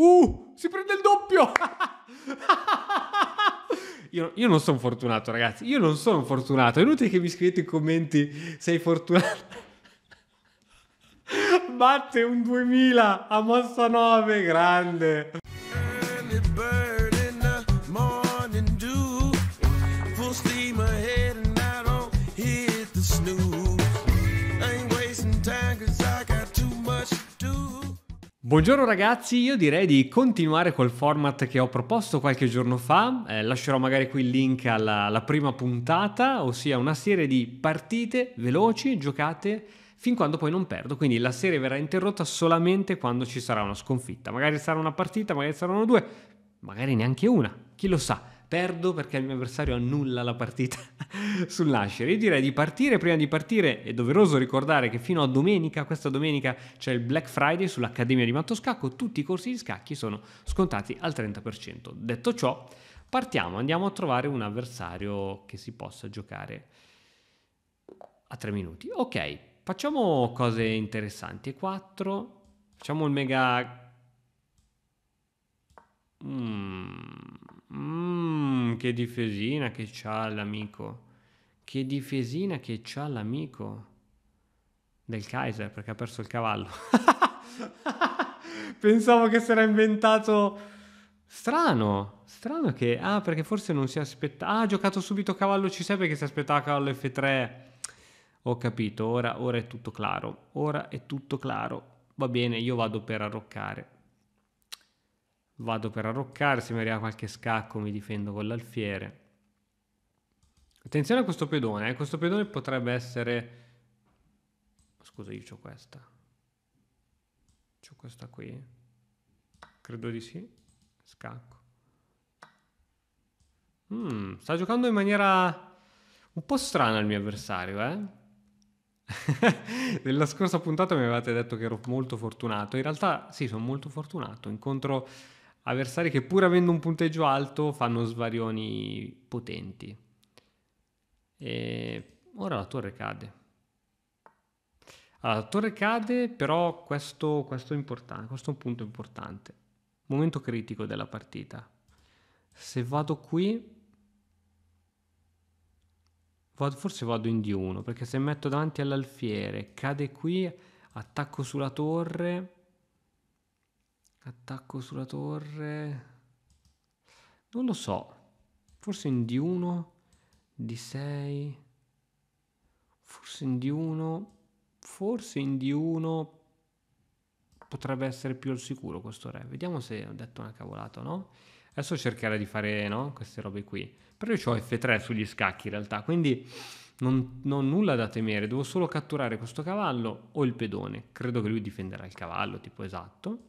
Uh, si prende il doppio! Io, io, non sono fortunato, ragazzi. Io non sono fortunato. È inutile che mi scrivete i commenti. Sei fortunato. Batte un 2000 a mossa 9, grande. Morning dew, full steam ahead, and I don't hit the snooze. Buongiorno ragazzi, io direi di continuare col format che ho proposto qualche giorno fa, eh, lascerò magari qui il link alla, alla, prima puntata, ossia una serie di partite veloci giocate fin quando poi non perdo, quindi la serie verrà interrotta solamente quando ci sarà una sconfitta, magari sarà una partita, magari saranno due, magari neanche una, chi lo sa perdo perché il mio avversario annulla la partita sul nascere. Io direi di partire, prima di partire è doveroso ricordare che fino a domenica, questa domenica c'è il Black Friday sull'Accademia di Mattoscacco, tutti i corsi di scacchi sono scontati al 30%. Detto ciò, partiamo, andiamo a trovare un avversario che si possa giocare a 3 minuti. Ok, facciamo cose interessanti. 4, facciamo il mega... Mm che difesina che c'ha l'amico. Che difesina che c'ha l'amico. Del Kaiser, perché ha perso il cavallo. Pensavo che si era inventato... Strano, strano che... Ah, perché forse non si aspettava... Ah, ha giocato subito cavallo C6 perché si aspettava cavallo F3. Ho capito, ora, ora è tutto chiaro. Ora è tutto chiaro. Va bene, io vado per arroccare vado per arroccare, se mi arriva qualche scacco mi difendo con l'alfiere. Attenzione a questo pedone, eh. questo pedone potrebbe essere... Scusa, io ho questa. C'ho questa qui. Credo di sì. Scacco. Mm, sta giocando in maniera un po' strana il mio avversario, eh? Nella scorsa puntata mi avevate detto che ero molto fortunato. In realtà sì, sono molto fortunato. Incontro avversari che pur avendo un punteggio alto fanno svarioni potenti. E ora la torre cade. Allora, la torre cade, però questo, questo, questo è un punto importante. Momento critico della partita. Se vado qui, vado, forse vado in D1, perché se metto davanti all'alfiere, cade qui, attacco sulla torre Attacco sulla torre. Non lo so. Forse in D1, D6. Forse in D1. Forse in D1 potrebbe essere più al sicuro questo re. Vediamo se ho detto una cavolata no. Adesso cercherò di fare no, queste robe qui. Però io ho F3 sugli scacchi in realtà, quindi non, ho nulla da temere. Devo solo catturare questo cavallo o il pedone. Credo che lui difenderà il cavallo, tipo esatto.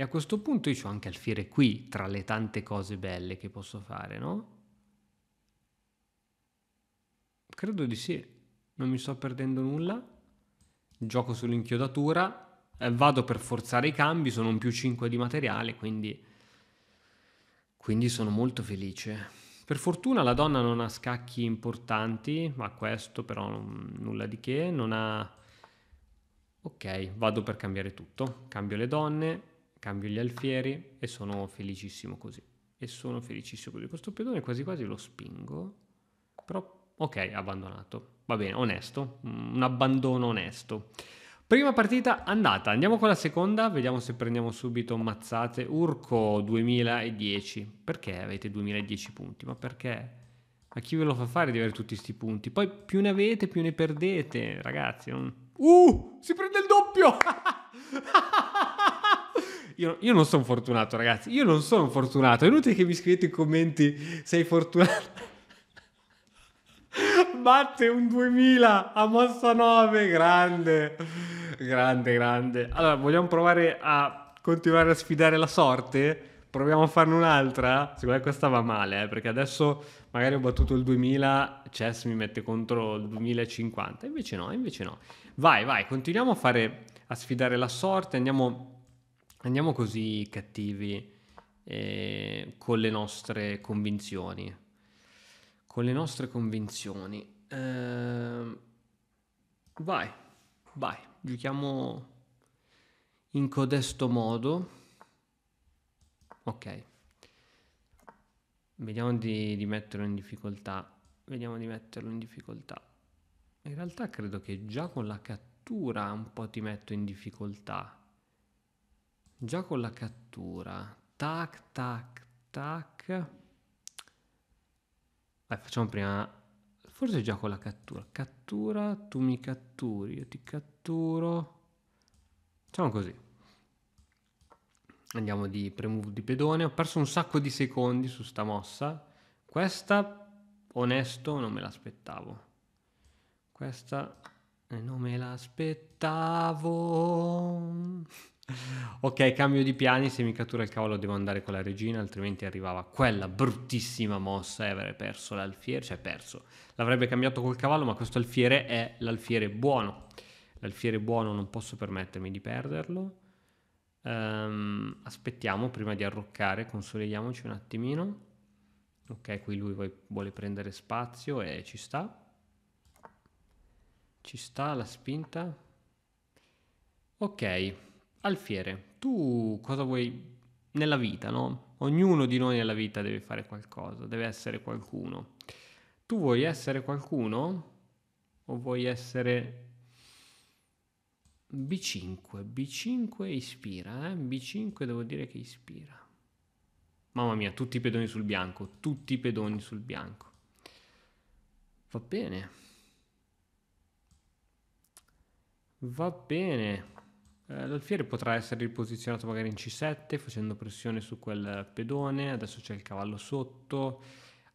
E a questo punto io ho anche Alfiere qui, tra le tante cose belle che posso fare, no? Credo di sì. Non mi sto perdendo nulla. Gioco sull'inchiodatura. Eh, vado per forzare i cambi, sono un più 5 di materiale, quindi... Quindi sono molto felice. Per fortuna la donna non ha scacchi importanti, ma questo però nulla di che, non ha... Ok, vado per cambiare tutto. Cambio le donne, cambio gli alfieri e sono felicissimo così. E sono felicissimo così. Questo pedone quasi quasi lo spingo, però ok, abbandonato. Va bene, onesto, mm, un abbandono onesto. Prima partita andata, andiamo con la seconda, vediamo se prendiamo subito mazzate. Urco 2010, perché avete 2010 punti? Ma perché? Ma chi ve lo fa fare di avere tutti questi punti? Poi più ne avete, più ne perdete, ragazzi. Non... Uh, si prende il doppio! Io, io non sono fortunato, ragazzi. Io non sono fortunato. È inutile che mi scrivete i commenti. Sei fortunato. Batte un 2000 a mossa 9. Grande, grande, grande. Allora, vogliamo provare a continuare a sfidare la sorte? Proviamo a farne un'altra? Secondo me questa va male, eh, perché adesso magari ho battuto il 2000, Chess mi mette contro il 2050, invece no, invece no. Vai, vai, continuiamo a, fare, a sfidare la sorte, andiamo andiamo così cattivi eh, con le nostre convinzioni. Con le nostre convinzioni. Eh, vai, vai, giochiamo in codesto modo. Ok. Vediamo di, di metterlo in difficoltà. Vediamo di metterlo in difficoltà. In realtà credo che già con la cattura un po' ti metto in difficoltà. Già con la cattura. Tac, tac, tac. Vai, facciamo prima... Forse già con la cattura. Cattura, tu mi catturi, io ti catturo. Facciamo così. Andiamo di premove di pedone. Ho perso un sacco di secondi su sta mossa. Questa, onesto, non me l'aspettavo. Questa, eh, non me l'aspettavo ok, cambio di piani, se mi cattura il cavallo devo andare con la regina, altrimenti arrivava quella bruttissima mossa e eh, avrei perso l'alfiere, cioè perso. L'avrebbe cambiato col cavallo, ma questo alfiere è l'alfiere buono. L'alfiere buono non posso permettermi di perderlo. Um, aspettiamo prima di arroccare, consolidiamoci un attimino. Ok, qui lui vuole prendere spazio e ci sta. Ci sta la spinta. Ok, Alfiere, tu cosa vuoi nella vita, no? Ognuno di noi nella vita deve fare qualcosa, deve essere qualcuno. Tu vuoi essere qualcuno o vuoi essere B5? B5 ispira, eh? B5 devo dire che ispira. Mamma mia, tutti i pedoni sul bianco, tutti i pedoni sul bianco. Va bene. Va bene. Eh, l'alfiere potrà essere riposizionato magari in C7 facendo pressione su quel pedone, adesso c'è il cavallo sotto,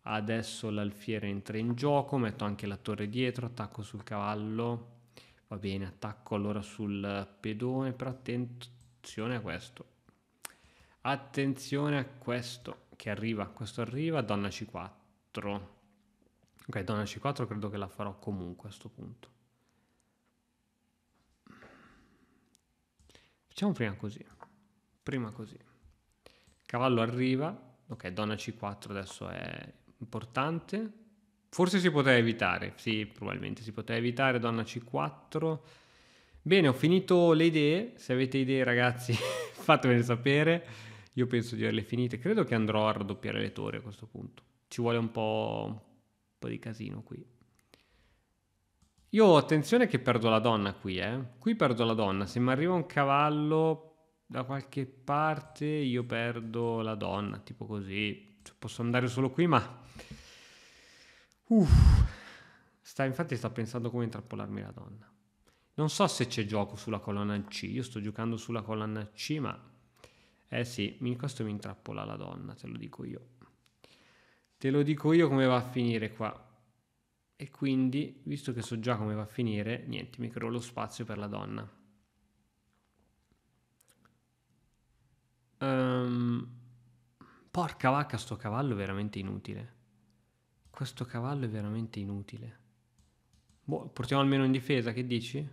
adesso l'alfiere entra in gioco, metto anche la torre dietro, attacco sul cavallo, va bene, attacco allora sul pedone, però attenzione a questo, attenzione a questo che arriva, questo arriva, donna C4, ok, donna C4 credo che la farò comunque a questo punto. Facciamo prima così. Prima così. Cavallo arriva. Ok, donna c4 adesso è importante. Forse si poteva evitare. Sì, probabilmente si poteva evitare. Donna c4. Bene, ho finito le idee. Se avete idee, ragazzi, fatemele sapere. Io penso di averle finite. Credo che andrò a raddoppiare le torri a questo punto. Ci vuole un po', un po di casino qui. Io attenzione che perdo la donna qui, eh. Qui perdo la donna. Se mi arriva un cavallo da qualche parte, io perdo la donna, tipo così. Cioè, posso andare solo qui, ma... Uff. Sta, infatti sto pensando come intrappolarmi la donna. Non so se c'è gioco sulla colonna C. Io sto giocando sulla colonna C, ma... Eh sì, questo mi intrappola la donna, te lo dico io. Te lo dico io come va a finire qua e quindi, visto che so già come va a finire, niente, mi creo lo spazio per la donna. Um, porca vacca, sto cavallo è veramente inutile. Questo cavallo è veramente inutile. Boh, portiamo almeno in difesa, che dici?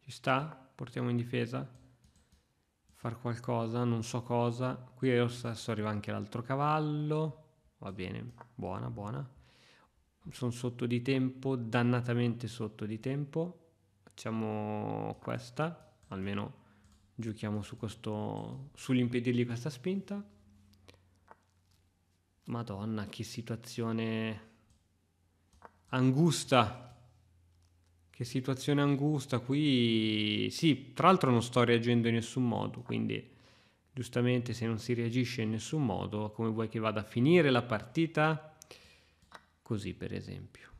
Ci sta? Portiamo in difesa? Far qualcosa, non so cosa. Qui adesso arriva anche l'altro cavallo. Va bene, buona, buona sono sotto di tempo, dannatamente sotto di tempo. Facciamo questa, almeno giochiamo su questo, sull'impedirgli questa spinta. Madonna, che situazione angusta. Che situazione angusta qui. Sì, tra l'altro non sto reagendo in nessun modo, quindi giustamente se non si reagisce in nessun modo, come vuoi che vada a finire la partita? così per esempio.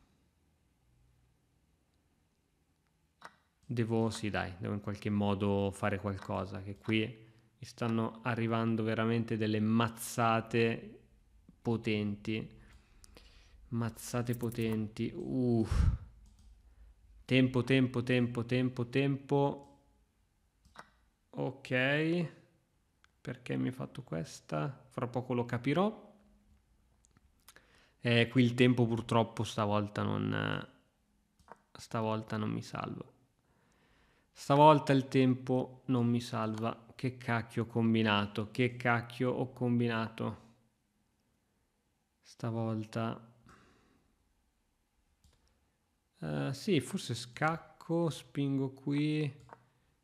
Devo, sì dai, devo in qualche modo fare qualcosa, che qui mi stanno arrivando veramente delle mazzate potenti. Mazzate potenti. Uff. Tempo, tempo, tempo, tempo, tempo. Ok. Perché mi hai fatto questa? Fra poco lo capirò. Eh, qui il tempo purtroppo stavolta non, stavolta non mi salva. Stavolta il tempo non mi salva. Che cacchio ho combinato? Che cacchio ho combinato? Stavolta... Uh, sì, forse scacco, spingo qui.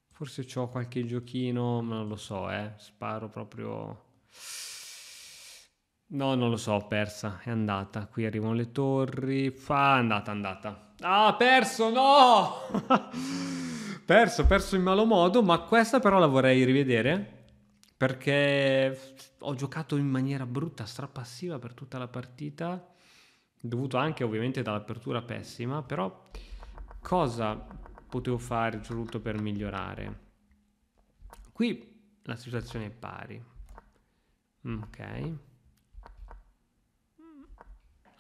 Forse ho qualche giochino, ma non lo so, eh. Sparo proprio... No, non lo so, ho persa, è andata. Qui arrivano le torri. Fa, ah, andata, andata. Ah, perso, no! perso, perso in malo modo, ma questa però la vorrei rivedere perché ho giocato in maniera brutta, strapassiva per tutta la partita, dovuto anche ovviamente dall'apertura pessima, però cosa potevo fare soprattutto per migliorare? Qui la situazione è pari. Ok.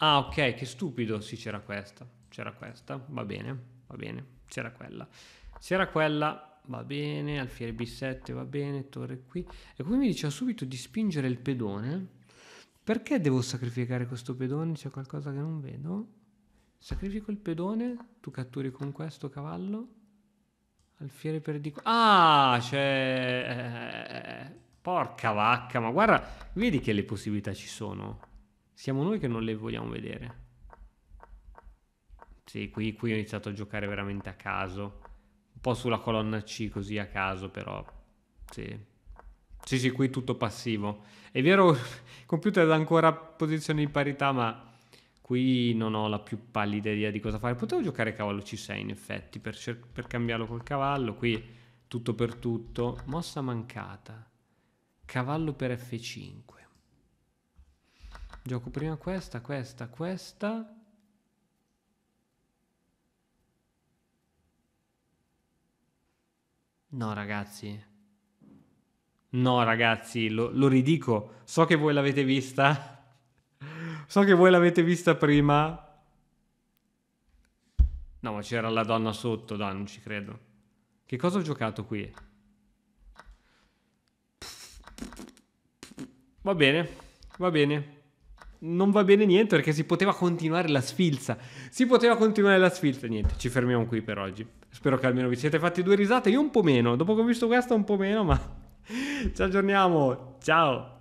Ah, ok, che stupido. Sì, c'era questa. C'era questa. Va bene, va bene. C'era quella. C'era quella. Va bene, alfiere B7, va bene, torre qui. E come mi diceva subito di spingere il pedone. Perché devo sacrificare questo pedone? C'è qualcosa che non vedo? Sacrifico il pedone, tu catturi con questo cavallo. Alfiere per di qua. Ah, c'è... Eh, eh, eh, Porca vacca, ma guarda, vedi che le possibilità ci sono. Siamo noi che non le vogliamo vedere. Sì, qui, qui ho iniziato a giocare veramente a caso. Un po' sulla colonna C così a caso, però... Sì, sì, sì, qui tutto passivo. È vero, il computer dà ancora posizione di parità, ma qui non ho la più pallida idea di cosa fare. Potevo giocare cavallo C6 in effetti, per, cer- per cambiarlo col cavallo. Qui tutto per tutto. Mossa mancata. Cavallo per F5. Gioco prima questa, questa, questa. No, ragazzi. No, ragazzi, lo, lo, ridico. So che voi l'avete vista. so che voi l'avete vista prima. No, ma c'era la donna sotto, dai, non ci credo. Che cosa ho giocato qui? Va bene, va bene non va bene niente perché si poteva continuare la sfilza. Si poteva continuare la sfilza. Niente, ci fermiamo qui per oggi. Spero che almeno vi siete fatti due risate. Io un po' meno. Dopo che ho visto questo, un po' meno, ma ci aggiorniamo. Ciao.